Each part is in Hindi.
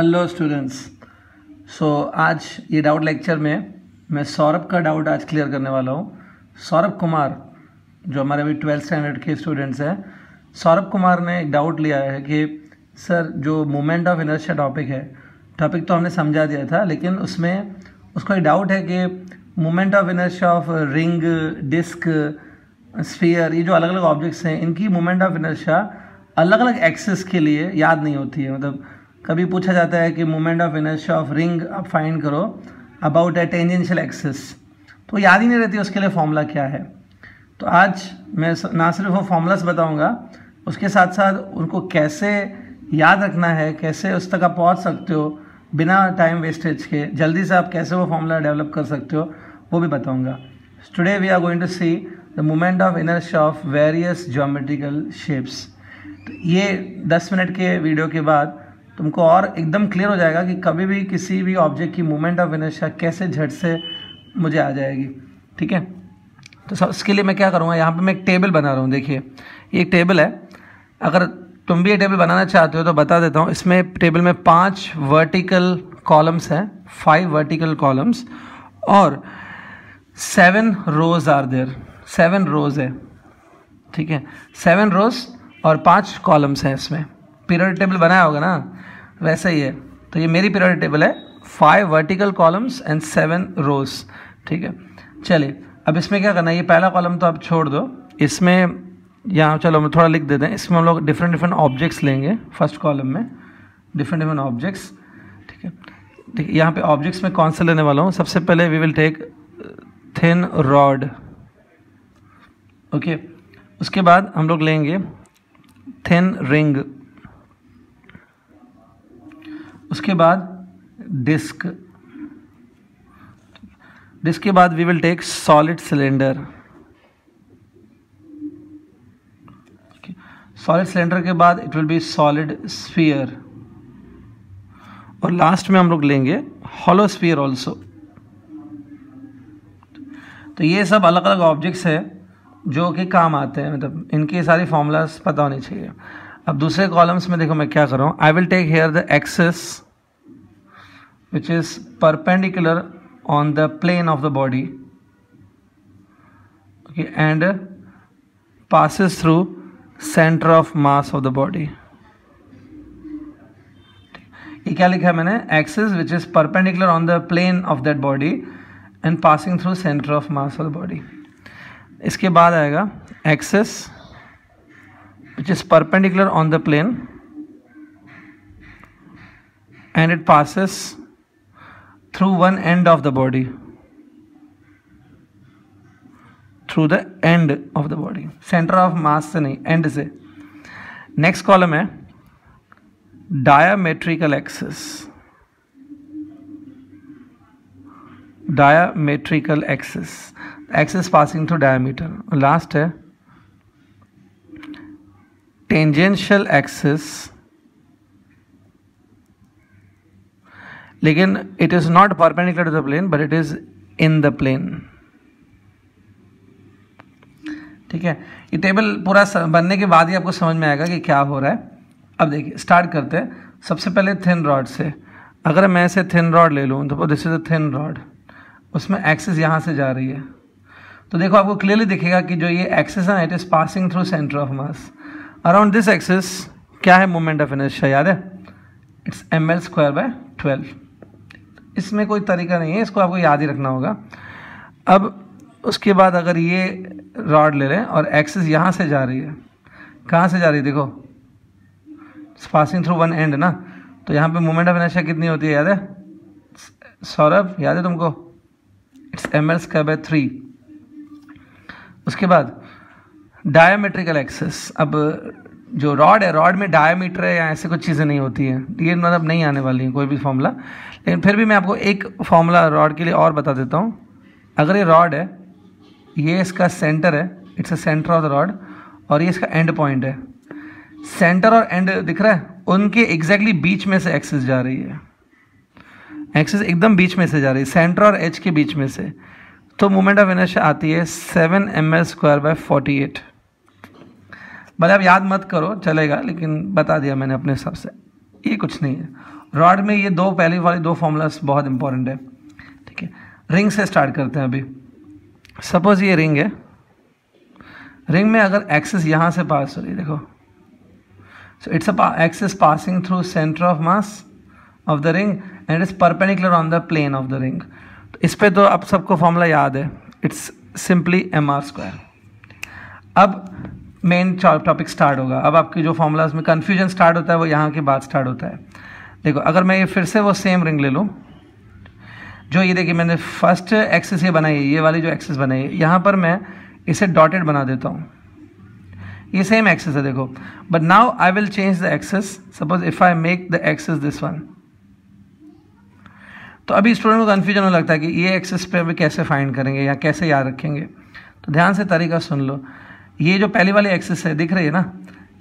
हेलो स्टूडेंट्स सो आज ये डाउट लेक्चर में मैं सौरभ का डाउट आज क्लियर करने वाला हूँ सौरभ कुमार जो हमारे अभी ट्वेल्थ स्टैंडर्ड के स्टूडेंट्स हैं सौरभ कुमार ने एक डाउट लिया है कि सर जो मूवमेंट ऑफ इनर्शिया टॉपिक है टॉपिक तो हमने समझा दिया था लेकिन उसमें उसको एक डाउट है कि movement of inertia of ring disc sphere ये जो अलग अलग ऑब्जेक्ट्स हैं इनकी मोमेंट ऑफ इनर्शिया अलग अलग एक्सेस के लिए याद नहीं होती है मतलब कभी पूछा जाता है कि moment of inertia of ring आप फाइंड करो अबाउट ए टेंजेंशियल एक्सेस तो याद ही नहीं रहती उसके लिए फॉर्मूला क्या है तो आज मैं ना सिर्फ वो फॉर्मूलास बताऊंगा उसके साथ साथ उनको कैसे याद रखना है कैसे उस तक आप पहुँच सकते हो बिना टाइम वेस्टेज के जल्दी से आप कैसे वो फॉर्मूला डेवलप कर सकते हो वो भी बताऊँगा today we are going to see the moment of inertia of various geometrical shapes तो ये दस मिनट के वीडियो के बाद तुमको और एकदम क्लियर हो जाएगा कि कभी भी किसी भी ऑब्जेक्ट की मूवमेंट ऑफ इनर्शिया कैसे झट से मुझे आ जाएगी ठीक है तो सब इसके लिए मैं क्या करूँगा यहाँ पे मैं एक टेबल बना रहा हूँ देखिए ये एक टेबल है अगर तुम भी ये टेबल बनाना चाहते हो तो बता देता हूँ इसमें टेबल में पाँच वर्टिकल कॉलम्स हैं फाइव वर्टिकल कॉलम्स और seven rows are there seven rows है ठीक है सेवन रोज और पाँच कॉलम्स हैं इसमें पीरियड टेबल बनाया होगा ना वैसा ही है तो ये मेरी पीरियोडिक टेबल है five vertical columns and seven rows ठीक है चलिए अब इसमें क्या करना है ये पहला कॉलम तो आप छोड़ दो इसमें यहाँ चलो मैं थोड़ा लिख देते हैं इसमें हम लोग डिफरेंट डिफरेंट ऑब्जेक्ट्स लेंगे फर्स्ट कॉलम में डिफरेंट डिफरेंट ऑब्जेक्ट्स ठीक है ठीक है यहाँ पर ऑब्जेक्ट्स में कौन सा लेने वाला हूँ सबसे पहले we will take thin rod okay उसके बाद हम लोग लेंगे थिन रिंग उसके बाद डिस्क डिस्क के बाद we will take solid cylinder solid cylinder के बाद it will be solid sphere और लास्ट में हम लोग लेंगे हॉलो स्फीयर ऑल्सो तो ये सब अलग अलग ऑब्जेक्ट्स हैं जो कि काम आते हैं मतलब इनके सारे फॉर्मूलाज पता होने चाहिए अब दूसरे कॉलम्स में देखो मैं क्या कर रहा हूँ I will take here the axis which is perpendicular on the plane of the body okay and passes through centre of mass of the body ये क्या लिखा है मैंने axis which is perpendicular on the plane of that body and passing through centre of mass of the body इसके बाद आएगा axis which is perpendicular on the plane and it passes through one end of the body through the end of the body centre of mass से नहीं एंड से नेक्स्ट कॉलम है diametrical axis diametrical axis axis passing through diameter last है टेंजेंशियल एक्सिस लेकिन it is not perpendicular to the plane but it is in the plane ठीक है ये टेबल पूरा बनने के बाद ही आपको समझ में आएगा कि क्या हो रहा है अब देखिए स्टार्ट करते हैं सबसे पहले थिन रॉड से अगर मैं इसे थिन रॉड ले लूँ तो this is a thin rod उसमें एक्सेस यहाँ से जा रही है तो देखो आपको क्लियरली दिखेगा कि जो ये एक्सेस है it is passing through centre of mass around this axis क्या है मोमेंट ऑफ इनर्शिया याद है it's M L square by twelve इसमें कोई तरीका नहीं है इसको आपको याद ही रखना होगा अब उसके बाद अगर ये रॉड ले लें और एक्सिस यहाँ से जा रही है कहाँ से जा रही है देखो पासिंग थ्रू वन एंड ना तो यहाँ पे मोमेंट ऑफ इनर्शिया कितनी होती है याद है सौरभ याद है तुमको it's M L square by three उसके बाद डायोमेट्रिकल एक्सेस अब जो रॉड है रॉड में डायोमीटर है या ऐसे कुछ चीज़ें नहीं होती हैं तो ये मतलब नहीं आने वाली हैं कोई भी फॉर्मूला लेकिन फिर भी मैं आपको एक फॉर्मूला रॉड के लिए और बता देता हूँ अगर ये रॉड है ये इसका सेंटर है it's a centre of the rod और ये इसका एंड पॉइंट है सेंटर और एंड दिख रहा है उनके एग्जैक्टली exactly बीच में से एक्सेस जा रही है एक्सेस एकदम बीच में से जा रही है सेंटर और एच के बीच में से तो मोमेंट ऑफ एनर्जी आती है seven M L square by forty eight भले आप याद मत करो चलेगा लेकिन बता दिया मैंने अपने हिसाब से ये कुछ नहीं है रॉड में ये दो पहली वाली दो फॉर्मूलास बहुत इंपॉर्टेंट है ठीक है रिंग से स्टार्ट करते हैं अभी सपोज ये रिंग है रिंग में अगर एक्सेस यहाँ से पास हो रही है देखो so it's a axis passing through centre of mass of the ring and it's perpendicular on the plane of the ring इस पर तो आप सबको फॉर्मूला याद है it's simply M R square अब मेन टॉपिक स्टार्ट होगा अब आपके जो फॉर्मूला में कन्फ्यूजन स्टार्ट होता है वो यहाँ के बाद स्टार्ट होता है देखो अगर मैं ये फिर से वो सेम रिंग ले लूँ जो ये देखिए मैंने फर्स्ट एक्सेस ये बनाई है ये वाली जो एक्सेस बनाई है यहाँ पर मैं इसे डॉटेड बना देता हूँ ये सेम एक्सेस है देखो but now I will change the axis suppose if I make the axis this one तो अभी स्टूडेंट को कन्फ्यूजन होने लगता है कि ये एक्सेस पे अभी कैसे फाइंड करेंगे या कैसे याद रखेंगे तो ध्यान से तरीका सुन लो ये जो पहले वाले एक्सेस है दिख रही है ना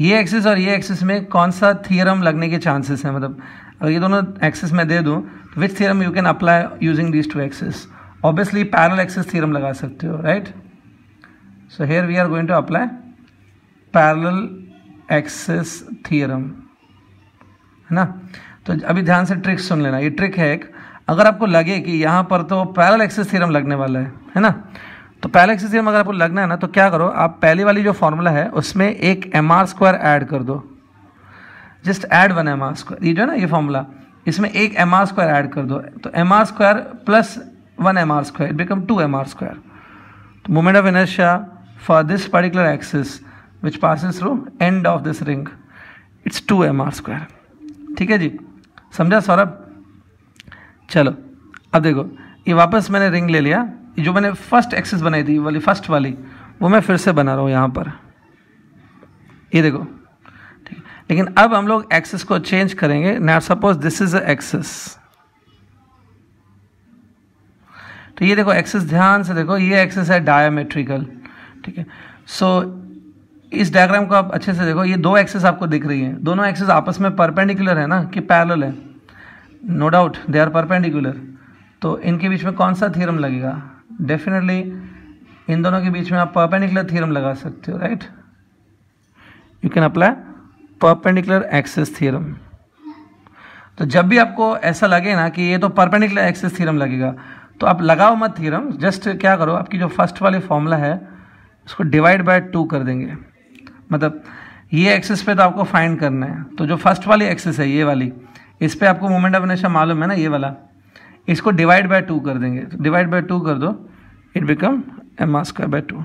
ये एक्सेस और ये एक्सेस में कौन सा थियरम लगने के चांसेस हैं मतलब अगर ये दोनों एक्सेस मैं दे दूँ तो which theorem you can apply using these two axis obviously parallel axis theorem लगा सकते हो right so here we are going to apply parallel axis theorem है ना तो अभी ध्यान से ट्रिक सुन लेना ये ट्रिक है एक अगर आपको लगे कि यहाँ पर तो पैरल एक्सेस थियरम लगने वाला है है ना तो पैलेक्सिसियम अगर आपको लगना है ना तो क्या करो आप पहली वाली जो फॉर्मूला है उसमें एक एम आर स्क्वायर ऐड कर दो just add one M R square ये जो है ना ये फॉर्मूला इसमें एक एम आर स्क्वायर ऐड कर दो तो M R square plus one M R square become two M R square तो moment of inertia for this particular axis which passes through end of this ring it's two M R square ठीक है जी समझा सौरभ चलो अब देखो ये वापस मैंने रिंग ले लिया जो मैंने फर्स्ट एक्सेस बनाई थी वाली फर्स्ट वाली वो मैं फिर से बना रहा हूँ यहाँ पर ये देखो ठीक लेकिन अब हम लोग एक्सेस को चेंज करेंगे नैट सपोज दिस इज एक्सेस तो ये देखो एक्सेस ध्यान से देखो ये एक्सेस है डायोमेट्रिकल ठीक है सो इस डायग्राम को आप अच्छे से देखो ये दो एक्सेस आपको दिख रही है दोनों एक्सेस आपस में परपेंडिकुलर है ना कि पैरल है no doubt they are perpendicular तो इनके बीच में कौन सा थियरम लगेगा डेफिनेटली इन दोनों के बीच में आप परपेंडिकुलर थ्योरम लगा सकते हो right you can apply perpendicular axis theorem तो जब भी आपको ऐसा लगे ना कि ये तो परपेंडिकुलर एक्सेस थ्योरम लगेगा तो आप लगाओ मत थ्योरम जस्ट क्या करो आपकी जो फर्स्ट वाली फॉर्मूला है उसको डिवाइड बाय टू कर देंगे मतलब ये एक्सेस पे तो आपको फाइंड करना है तो जो फर्स्ट वाली एक्सेस है ये वाली इस पर आपको मोमेंट ऑफ इनर्शिया मालूम है ना ये वाला इसको डिवाइड बाय टू कर देंगे डिवाइड बाय टू कर दो it become M R square by two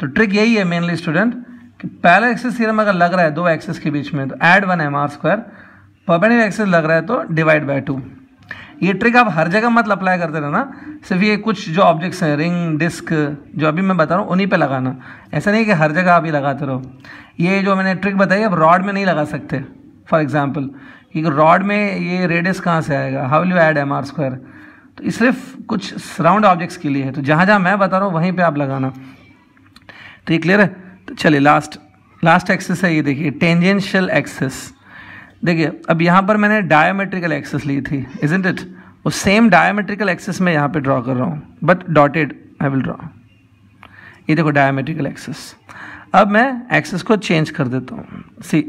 तो ट्रिक यही है मेनली स्टूडेंट कि पहला एक्सेस थ्योरम अगर लग रहा है दो एक्सेस के बीच में तो add one M R square perpendicular axis लग रहा है तो डिवाइड बाय टू ये ट्रिक आप हर जगह मत अप्लाई करते रहना सिर्फ ये कुछ जो ऑब्जेक्ट्स हैं रिंग डिस्क जो अभी मैं बता रहा हूँ उन्हीं पे लगाना ऐसा नहीं है कि हर जगह आप ही लगाते रहो ये जो मैंने ट्रिक बताई आप रॉड में नहीं लगा सकते फॉर एग्जाम्पल क्योंकि रॉड में ये रेडियस कहाँ से आएगा how you add M R square तो सिर्फ कुछ सराउंड ऑब्जेक्ट्स के लिए है तो जहाँ जहाँ मैं बता रहा हूँ वहीं पे आप लगाना तो ये क्लियर है तो चलिए लास्ट लास्ट एक्सेस है ये देखिए टेंजेंशियल एक्सेस देखिए अब यहाँ पर मैंने डायोमेट्रिकल एक्सेस ली थी इज इट वो सेम डायोमेट्रिकल एक्सेस मैं यहाँ पर ड्रॉ कर रहा हूँ but dotted I will draw ये देखो डायोमेट्रिकल एक्सेस अब मैं एक्सेस को चेंज कर देता हूँ सी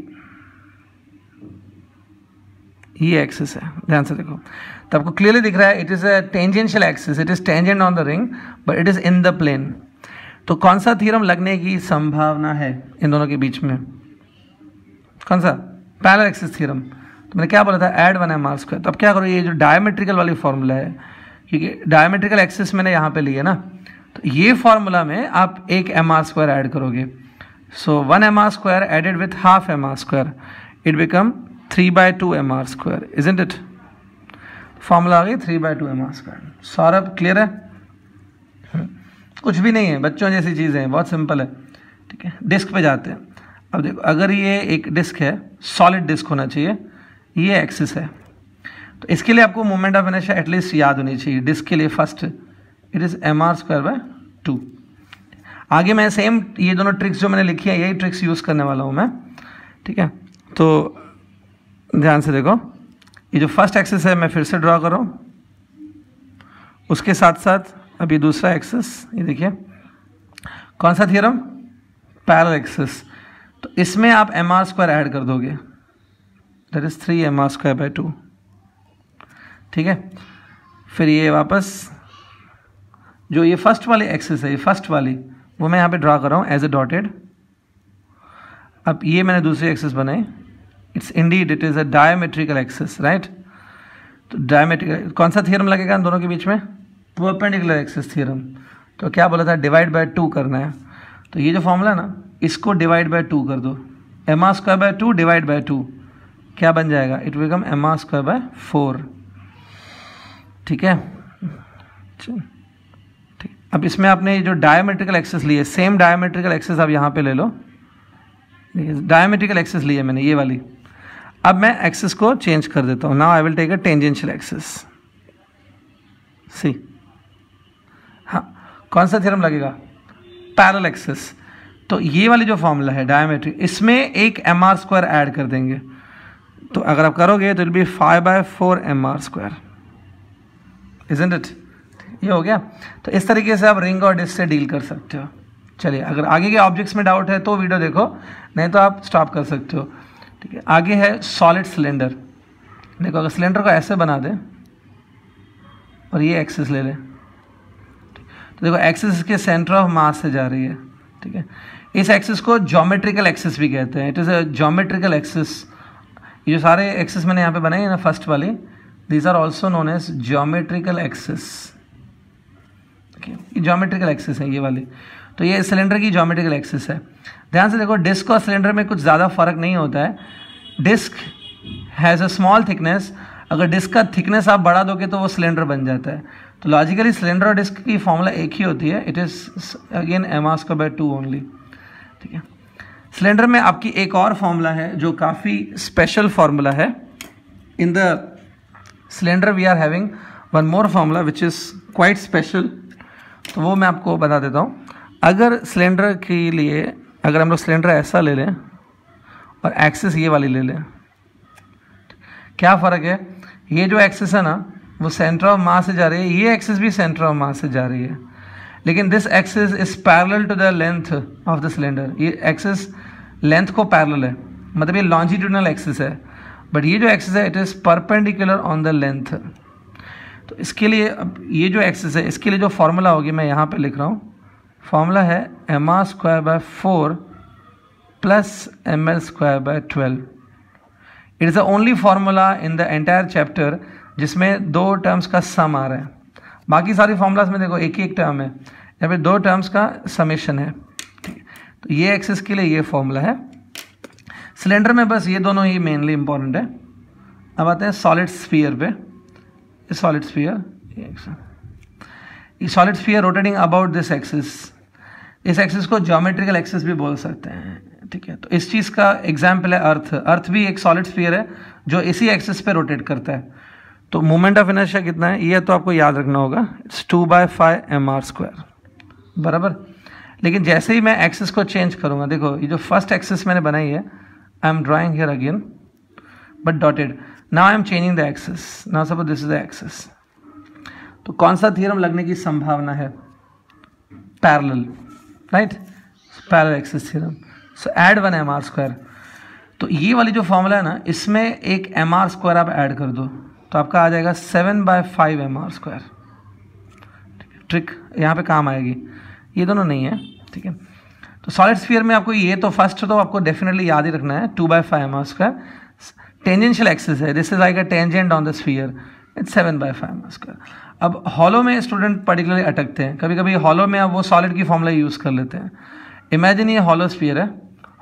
ये एक्सिस है ध्यान से देखो तो आपको क्लियरली दिख रहा है it is a tangential axis it is tangent on the ring but it is in the plane तो कौन सा थीरम लगने की संभावना है इन दोनों के बीच में कौन सा पैरल एक्सिस थीरम तो मैंने क्या बोला था एड वन एम मार्क्स का तो अब क्या करो ये जो डायमेट्रिकल वाली फॉर्मूला है क्योंकि डायमेट्रिकल एक्सिस मैंने यहाँ पे ली है ना तो ये फॉर्मूला में आप एक एम आर स्क्वायर ऐड करोगे so one M R square added with half M R square it become three by two M R square isn't it formula आ गई three by two M R square Saurabh clear है हम्म। कुछ भी नहीं है बच्चों जैसी चीज़ें हैं बहुत सिंपल है ठीक है डिस्क पे जाते हैं अब देखो अगर ये एक डिस्क है सॉलिड डिस्क होना चाहिए ये एक्सिस है तो इसके लिए आपको मोमेंट ऑफ इनर्शिया एटलीस्ट याद होनी चाहिए डिस्क के लिए first it is M R square by two आगे मैं सेम ये दोनों ट्रिक्स जो मैंने लिखी है यही ट्रिक्स यूज़ करने वाला हूँ मैं ठीक है तो ध्यान से देखो ये जो फर्स्ट एक्सेस है मैं फिर से ड्रा कर रहा हूँ उसके साथ साथ अब ये दूसरा एक्सेस ये देखिए कौन सा थियरम पैरल एक्सेस तो इसमें आप एम आर स्क्वायर ऐड कर दोगे that is three M R square by two ठीक है फिर ये वापस जो ये फर्स्ट वाली एक्सेस है ये फर्स्ट वाली वो मैं यहाँ पे ड्रा कर रहा हूँ एज ए डॉटेड अब ये मैंने दूसरी एक्सेस बनाई it's indeed it is a diametrical axis right तो डायमेट्रिकल कौन सा थियरम लगेगा इन दोनों के बीच में परपेंडिकुलर एक्सेस थियरम तो क्या बोला था डिवाइड बाय टू करना है तो ये जो फॉर्मूला है ना इसको डिवाइड बाय टू कर दो M R square by two divide by two क्या बन जाएगा it become M R square by four ठीक है ठीक अब इसमें आपने जो डायमेट्रिकल एक्सेस लिए सेम डायमेट्रिकल एक्सेस आप यहाँ पे ले लो डायमेट्रिकल एक्सेस लिए मैंने ये वाली अब मैं एक्सेस को चेंज कर देता हूँ now I will take a tangential axis see हाँ कौन सा थ्योरम लगेगा पैरल एक्सेस तो ये वाली जो फॉर्मूला है डायमेट्रिक इसमें एक एम आर स्क्वायर एड कर देंगे तो अगर आप करोगे तो it be five by four M R square in it ये हो गया तो इस तरीके से आप रिंग और डिस्क से डील कर सकते हो चलिए अगर आगे के ऑब्जेक्ट्स में डाउट है तो वीडियो देखो नहीं तो आप स्टॉप कर सकते हो ठीक है आगे है सॉलिड सिलेंडर देखो अगर सिलेंडर को ऐसे बना दें और ये एक्सिस ले लें तो देखो एक्सिस के सेंटर ऑफ मास से जा रही है ठीक है इस एक्सिस को जोमेट्रिकल एक्सिस भी कहते हैं it is a geometrical axis ये जो सारे एक्सिस मैंने यहाँ पे बनाए हैं ना फर्स्ट वाले these are also known as geometrical axis ये जोमेट्रिकल एक्सेस है ये वाले तो ये सिलेंडर की जोमेट्रिकल एक्सेस है ध्यान से देखो डिस्क और सिलेंडर में कुछ ज़्यादा फर्क नहीं होता है disc has a small thickness अगर डिस्क का थिकनेस आप बढ़ा दोगे तो वो सिलेंडर बन जाता है तो लॉजिकली सिलेंडर और डिस्क की फॉर्मूला एक ही होती है इट इज़ अगेन एम आस का बाई टू ओनली ठीक है सिलेंडर में आपकी एक और फॉर्मूला है जो काफ़ी स्पेशल फार्मूला है in the cylinder we are having one more formula which is quite special तो वो मैं आपको बता देता हूँ अगर सिलेंडर के लिए अगर हम लोग सिलेंडर ऐसा ले लें और एक्सेस ये वाली ले लें क्या फ़र्क है ये जो एक्सेस है ना वो सेंटर ऑफ मास से जा रही है ये एक्सेस भी सेंटर ऑफ मास से जा रही है लेकिन this axis is parallel to the length of the cylinder ये एक्सेस लेंथ को पैरल है मतलब ये लॉन्जिट्यूडनल एक्सेस है बट ये जो एक्सेस है it is perpendicular on the length तो इसके लिए अब ये जो एक्सेस है इसके लिए जो फार्मूला होगी मैं यहाँ पे लिख रहा हूँ फार्मूला है M R square by four plus M L square by twelve it is the only formula in the entire chapter जिसमें दो टर्म्स का सम आ रहा है बाकी सारी फार्मूलाज में देखो एक ही एक टर्म है या फिर दो टर्म्स का समेशन है तो ये एक्सेस के लिए ये फार्मूला है सिलेंडर में बस ये दोनों ही मेनली इंपॉर्टेंट है अब आते हैं सॉलिड स्फीयर पे a solid sphere x ये solid sphere rotating about this axis इस एक्सिस को ज्योमेट्रिकल एक्सिस भी बोल सकते हैं ठीक है तो इस चीज़ का एग्जाम्पल है अर्थ अर्थ भी एक सॉलिड स्फीयर है जो इसी एक्सिस पे रोटेट करता है तो मोमेंट ऑफ इनर्शिया कितना है ये तो आपको याद रखना होगा it's two by five M R square बराबर लेकिन जैसे ही मैं एक्सिस को चेंज करूँगा देखो ये जो फर्स्ट एक्सिस मैंने बनाई है I am drawing here again but dotted now I am changing the axes now suppose this is the axes तो कौन सा थ्योरम लगने की संभावना है parallel right parallel axis theorem so add one M R square तो ये वाली जो फॉर्मूला है ना इसमें एक एम आर स्क्वायर आप ऐड कर दो तो आपका आ जाएगा seven by five M R square trick यहाँ पे काम आएगी ये दोनों नहीं है ठीक है तो सॉलिड स्फीयर में आपको ये तो फर्स्ट तो आपको डेफिनेटली याद ही रखना है two by five M R square tangential axis है this is like a tangent on the sphere it's seven by five square अब हॉलो में स्टूडेंट पर्टिकुलरली अटकते हैं कभी कभी हॉलो में अब वो सॉलिड की फॉर्मूला यूज़ कर लेते हैं इमेजिन ये हॉलो स्फीयर है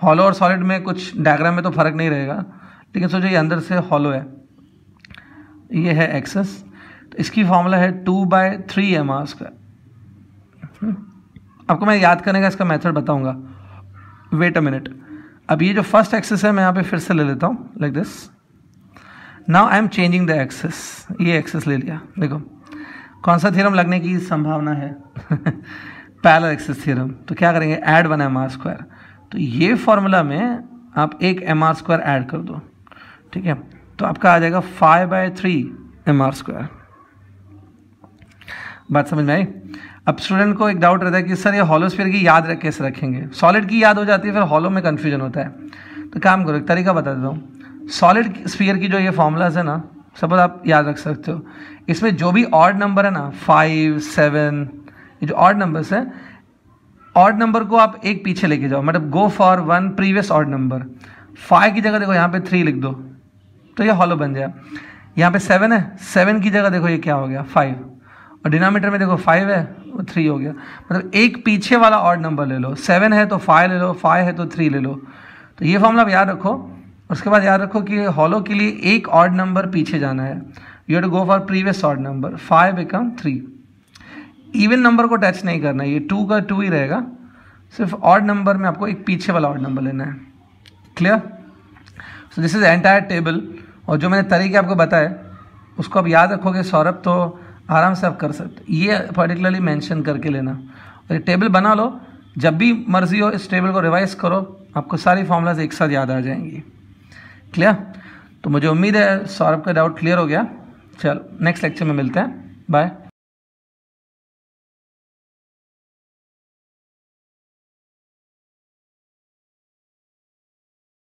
हॉलो और सॉलिड में कुछ डायग्राम में तो फर्क नहीं रहेगा लेकिन सोचो ये अंदर से हॉलो है ये है एक्सेस तो इसकी फॉर्मूला है two by three M R square आपको मैं याद करने का इसका मेथड बताऊंगा वेट अ मिनट अब ये जो फर्स्ट एक्सेस है मैं यहाँ पे फिर से ले लेता हूँ like this now I am changing the axis ये एक्सेस ले लिया देखो कौन सा थ्योरम लगने की संभावना है पैरल एक्सेस थ्योरम तो क्या करेंगे add one M R square तो ये फॉर्मूला में आप एक एम आर स्क्वायर ऐड कर दो ठीक है तो आपका आ जाएगा five by three M R square बात समझ में आई अब स्टूडेंट को एक डाउट रहता है कि सर ये हॉलो की याद रख कैसे रखेंगे सॉलिड की याद हो जाती है फिर हॉलो में कन्फ्यूजन होता है तो काम करो एक तरीका बता देता हूँ सॉलिड स्पेयर की जो ये फॉर्मूलाज है ना सपोज आप याद रख सकते हो इसमें जो भी ऑड नंबर है ना फाइव सेवन ये जो ऑड नंबर्स हैं ऑड नंबर को आप एक पीछे लेके जाओ मतलब go for one previous odd number five की जगह देखो यहाँ पे थ्री लिख दो तो ये हॉलो बन जाए यहाँ पे सेवन है सेवन की जगह देखो ये क्या हो गया फाइव और डिनोमीटर में देखो फाइव है वो थ्री हो गया मतलब एक पीछे वाला ऑर्ड नंबर ले लो सेवन है तो फाइव ले लो फाइव है तो थ्री ले लो तो ये आप याद रखो उसके बाद याद रखो कि हॉलो के लिए एक ऑर्ड नंबर पीछे जाना है you to go for previous odd number five become three even number को टच नहीं करना ये टू का टू ही रहेगा सिर्फ ऑर्ड नंबर में आपको एक पीछे वाला ऑर्ड नंबर लेना है clear so this is entire table और जो मैंने तरीके आपको बताए उसको आप याद रखोगे सौरभ तो आराम से आप कर सकते ये पर्टिकुलरली मेंशन करके लेना और ये टेबल बना लो जब भी मर्जी हो इस टेबल को रिवाइज करो आपको सारी फॉर्मूलाज एक साथ याद आ जाएंगी क्लियर तो मुझे उम्मीद है सौरभ का डाउट क्लियर हो गया चलो नेक्स्ट लेक्चर में मिलते हैं बाय